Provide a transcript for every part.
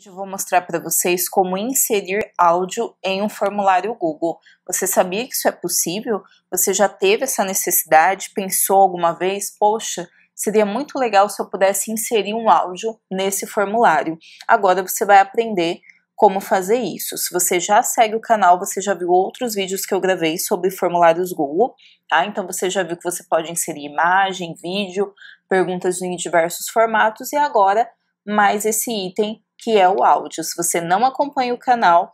vídeo vou mostrar para vocês como inserir áudio em um formulário Google. Você sabia que isso é possível? Você já teve essa necessidade? Pensou alguma vez? Poxa, seria muito legal se eu pudesse inserir um áudio nesse formulário. Agora você vai aprender como fazer isso. Se você já segue o canal, você já viu outros vídeos que eu gravei sobre formulários Google, tá? Então você já viu que você pode inserir imagem, vídeo, perguntas em diversos formatos e agora mais esse item que é o áudio. Se você não acompanha o canal,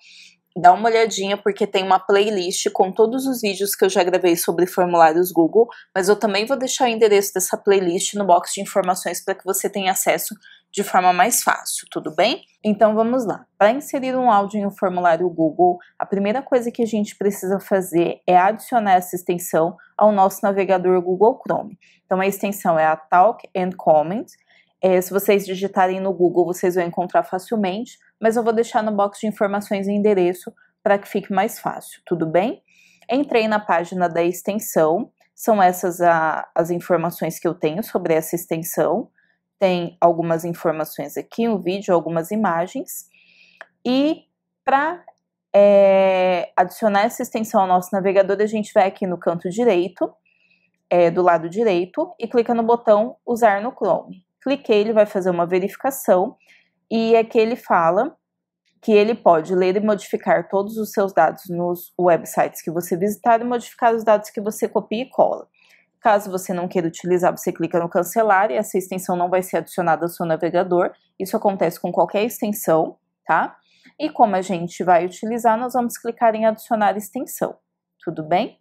dá uma olhadinha porque tem uma playlist com todos os vídeos que eu já gravei sobre formulários Google, mas eu também vou deixar o endereço dessa playlist no box de informações para que você tenha acesso de forma mais fácil, tudo bem? Então vamos lá. Para inserir um áudio em um formulário Google, a primeira coisa que a gente precisa fazer é adicionar essa extensão ao nosso navegador Google Chrome. Então a extensão é a Talk and Comment é, se vocês digitarem no Google, vocês vão encontrar facilmente, mas eu vou deixar no box de informações e endereço para que fique mais fácil, tudo bem? Entrei na página da extensão, são essas a, as informações que eu tenho sobre essa extensão. Tem algumas informações aqui, um vídeo, algumas imagens. E para é, adicionar essa extensão ao nosso navegador, a gente vai aqui no canto direito, é, do lado direito, e clica no botão Usar no Chrome cliquei, ele vai fazer uma verificação e é que ele fala que ele pode ler e modificar todos os seus dados nos websites que você visitar e modificar os dados que você copia e cola. Caso você não queira utilizar, você clica no cancelar e essa extensão não vai ser adicionada ao seu navegador. Isso acontece com qualquer extensão, tá? E como a gente vai utilizar, nós vamos clicar em adicionar extensão. Tudo bem?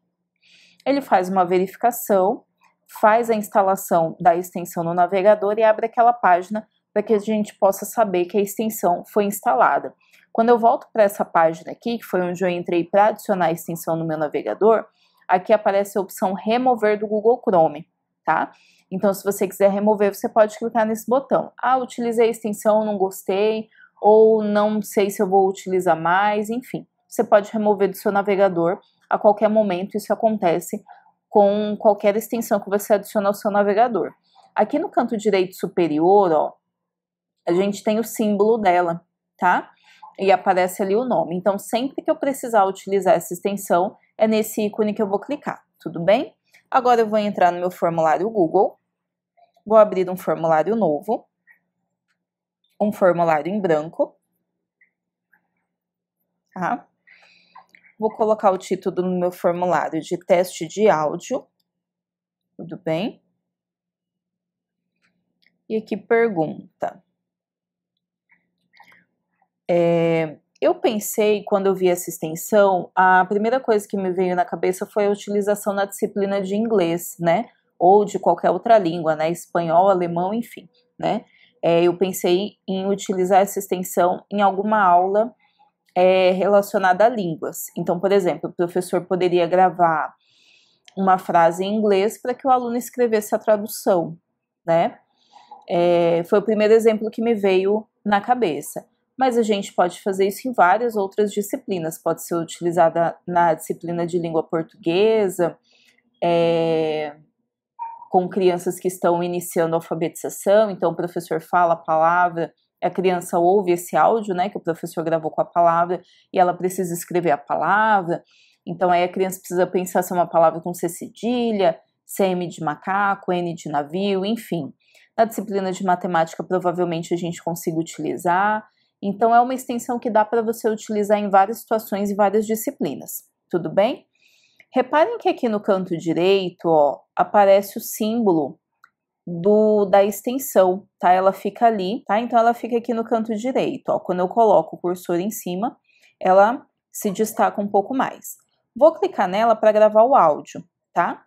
Ele faz uma verificação faz a instalação da extensão no navegador e abre aquela página para que a gente possa saber que a extensão foi instalada. Quando eu volto para essa página aqui, que foi onde eu entrei para adicionar a extensão no meu navegador, aqui aparece a opção remover do Google Chrome, tá? Então, se você quiser remover, você pode clicar nesse botão. Ah, utilizei a extensão, não gostei, ou não sei se eu vou utilizar mais, enfim. Você pode remover do seu navegador a qualquer momento, isso acontece com qualquer extensão que você adiciona ao seu navegador. Aqui no canto direito superior, ó, a gente tem o símbolo dela, tá? E aparece ali o nome. Então, sempre que eu precisar utilizar essa extensão, é nesse ícone que eu vou clicar, tudo bem? Agora eu vou entrar no meu formulário Google, vou abrir um formulário novo, um formulário em branco, tá? Vou colocar o título no meu formulário de teste de áudio. Tudo bem? E aqui pergunta. É, eu pensei, quando eu vi essa extensão, a primeira coisa que me veio na cabeça foi a utilização na disciplina de inglês, né? Ou de qualquer outra língua, né? Espanhol, alemão, enfim, né? É, eu pensei em utilizar essa extensão em alguma aula é, relacionada a línguas. Então, por exemplo, o professor poderia gravar uma frase em inglês para que o aluno escrevesse a tradução, né? É, foi o primeiro exemplo que me veio na cabeça. Mas a gente pode fazer isso em várias outras disciplinas. Pode ser utilizada na disciplina de língua portuguesa, é, com crianças que estão iniciando a alfabetização. Então, o professor fala a palavra a criança ouve esse áudio, né, que o professor gravou com a palavra, e ela precisa escrever a palavra. Então aí a criança precisa pensar se é uma palavra com C cedilha, CM é de macaco, N de navio, enfim. Na disciplina de matemática, provavelmente a gente consiga utilizar. Então, é uma extensão que dá para você utilizar em várias situações e várias disciplinas. Tudo bem? Reparem que aqui no canto direito, ó, aparece o símbolo do da extensão, tá? Ela fica ali, tá? Então ela fica aqui no canto direito, ó. Quando eu coloco o cursor em cima, ela se destaca um pouco mais. Vou clicar nela para gravar o áudio, tá?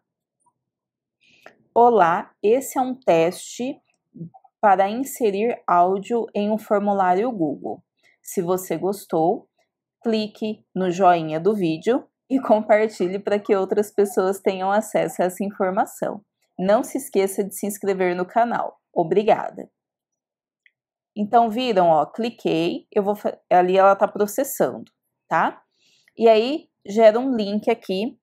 Olá, esse é um teste para inserir áudio em um formulário Google. Se você gostou, clique no joinha do vídeo e compartilhe para que outras pessoas tenham acesso a essa informação. Não se esqueça de se inscrever no canal. Obrigada. Então viram, ó, cliquei, eu vou ali ela tá processando, tá? E aí gera um link aqui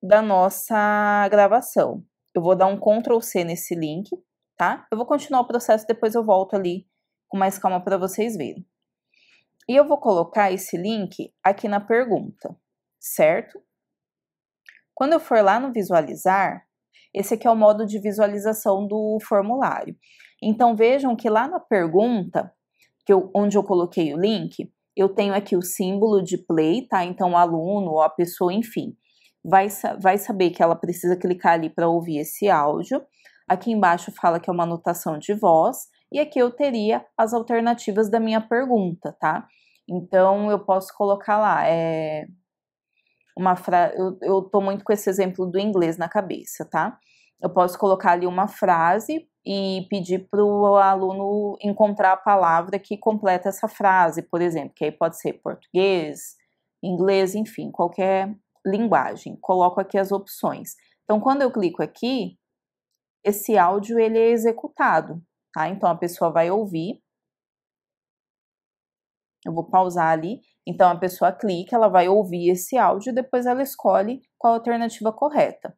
da nossa gravação. Eu vou dar um Ctrl C nesse link, tá? Eu vou continuar o processo, depois eu volto ali com mais calma para vocês verem. E eu vou colocar esse link aqui na pergunta, certo? Quando eu for lá no visualizar, esse aqui é o modo de visualização do formulário. Então vejam que lá na pergunta, que eu, onde eu coloquei o link, eu tenho aqui o símbolo de play, tá? Então o aluno ou a pessoa, enfim, vai, vai saber que ela precisa clicar ali para ouvir esse áudio. Aqui embaixo fala que é uma anotação de voz e aqui eu teria as alternativas da minha pergunta, tá? Então eu posso colocar lá, é, uma frase. Eu, eu tô muito com esse exemplo do inglês na cabeça, tá? Eu posso colocar ali uma frase e pedir para o aluno encontrar a palavra que completa essa frase, por exemplo, que aí pode ser português, inglês, enfim, qualquer linguagem. Coloco aqui as opções. Então, quando eu clico aqui, esse áudio ele é executado, tá? Então a pessoa vai ouvir. Eu vou pausar ali então a pessoa clica, ela vai ouvir esse áudio e depois ela escolhe qual a alternativa correta.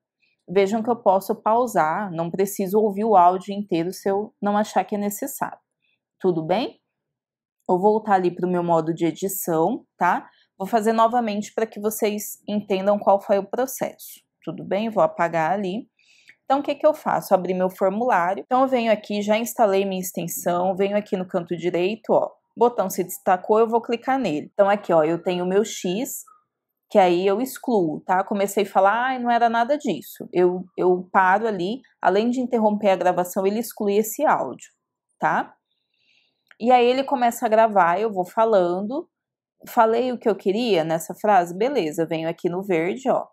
Vejam que eu posso pausar, não preciso ouvir o áudio inteiro se eu não achar que é necessário. Tudo bem? Vou voltar ali para o meu modo de edição, tá? Vou fazer novamente para que vocês entendam qual foi o processo. Tudo bem? Vou apagar ali. Então, o que, que eu faço? Abri meu formulário. Então, eu venho aqui, já instalei minha extensão, venho aqui no canto direito, ó, botão se destacou, eu vou clicar nele. Então aqui, ó, eu tenho o meu X, que aí eu excluo, tá? Comecei a falar, ai, ah, não era nada disso. Eu, eu paro ali, além de interromper a gravação, ele exclui esse áudio, tá? E aí ele começa a gravar, eu vou falando, falei o que eu queria nessa frase, beleza, venho aqui no verde, ó,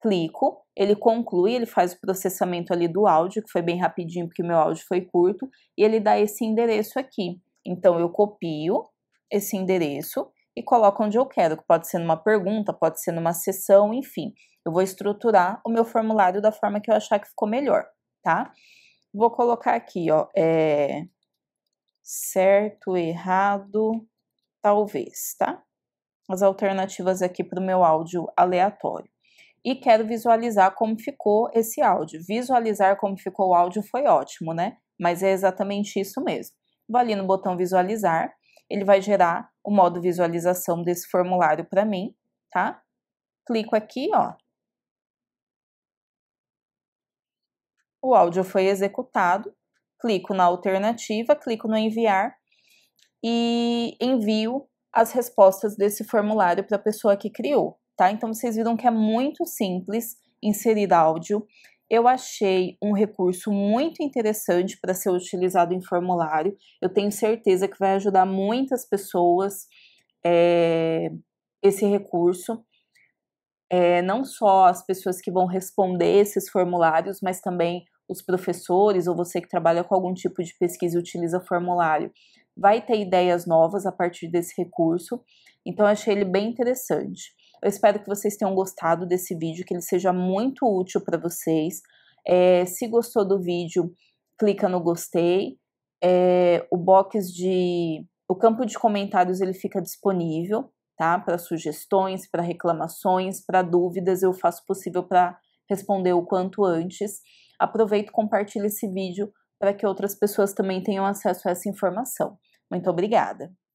clico, ele conclui, ele faz o processamento ali do áudio, que foi bem rapidinho, porque meu áudio foi curto, e ele dá esse endereço aqui. Então, eu copio esse endereço e coloco onde eu quero, que pode ser numa pergunta, pode ser numa sessão, enfim. Eu vou estruturar o meu formulário da forma que eu achar que ficou melhor, tá? Vou colocar aqui, ó, é certo, errado, talvez, tá? As alternativas aqui para o meu áudio aleatório. E quero visualizar como ficou esse áudio. Visualizar como ficou o áudio foi ótimo, né? Mas é exatamente isso mesmo vou ali no botão visualizar, ele vai gerar o modo visualização desse formulário para mim, tá? Clico aqui, ó. O áudio foi executado, clico na alternativa, clico no enviar e envio as respostas desse formulário para a pessoa que criou, tá? Então vocês viram que é muito simples inserir áudio eu achei um recurso muito interessante para ser utilizado em formulário. Eu tenho certeza que vai ajudar muitas pessoas é, esse recurso. É, não só as pessoas que vão responder esses formulários, mas também os professores ou você que trabalha com algum tipo de pesquisa e utiliza formulário. Vai ter ideias novas a partir desse recurso. Então, achei ele bem interessante. Eu espero que vocês tenham gostado desse vídeo, que ele seja muito útil para vocês. É, se gostou do vídeo, clica no gostei. É, o box de. O campo de comentários ele fica disponível, tá? Para sugestões, para reclamações, para dúvidas, eu faço possível para responder o quanto antes. Aproveito e compartilhe esse vídeo para que outras pessoas também tenham acesso a essa informação. Muito obrigada!